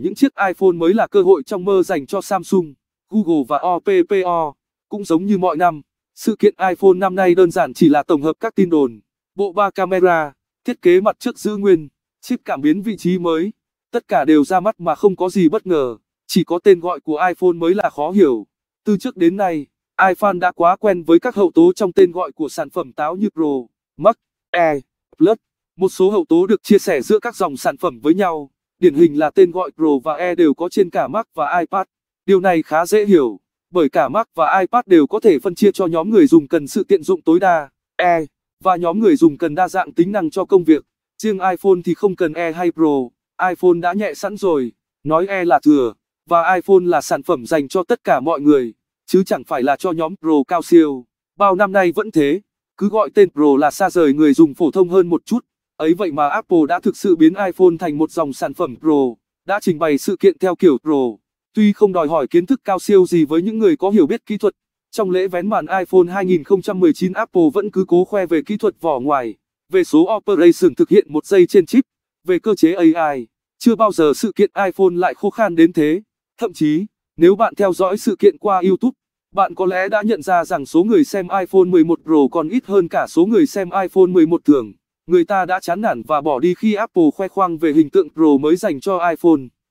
những chiếc iPhone mới là cơ hội trong mơ dành cho Samsung, Google và OPPO. Cũng giống như mọi năm, sự kiện iPhone năm nay đơn giản chỉ là tổng hợp các tin đồn, bộ ba camera, thiết kế mặt trước giữ nguyên, chip cảm biến vị trí mới, tất cả đều ra mắt mà không có gì bất ngờ, chỉ có tên gọi của iPhone mới là khó hiểu. Từ trước đến nay, iPhone đã quá quen với các hậu tố trong tên gọi của sản phẩm táo như Pro, Max, E, Plus, một số hậu tố được chia sẻ giữa các dòng sản phẩm với nhau điển hình là tên gọi Pro và E đều có trên cả Mac và iPad. Điều này khá dễ hiểu, bởi cả Mac và iPad đều có thể phân chia cho nhóm người dùng cần sự tiện dụng tối đa, E, và nhóm người dùng cần đa dạng tính năng cho công việc. Riêng iPhone thì không cần E hay Pro, iPhone đã nhẹ sẵn rồi, nói E là thừa, và iPhone là sản phẩm dành cho tất cả mọi người, chứ chẳng phải là cho nhóm Pro cao siêu. Bao năm nay vẫn thế, cứ gọi tên Pro là xa rời người dùng phổ thông hơn một chút. Ấy vậy mà Apple đã thực sự biến iPhone thành một dòng sản phẩm Pro, đã trình bày sự kiện theo kiểu Pro. Tuy không đòi hỏi kiến thức cao siêu gì với những người có hiểu biết kỹ thuật, trong lễ vén màn iPhone 2019 Apple vẫn cứ cố khoe về kỹ thuật vỏ ngoài, về số operation thực hiện một giây trên chip, về cơ chế AI. Chưa bao giờ sự kiện iPhone lại khô khan đến thế. Thậm chí, nếu bạn theo dõi sự kiện qua YouTube, bạn có lẽ đã nhận ra rằng số người xem iPhone 11 Pro còn ít hơn cả số người xem iPhone 11 thường người ta đã chán nản và bỏ đi khi Apple khoe khoang về hình tượng Pro mới dành cho iPhone.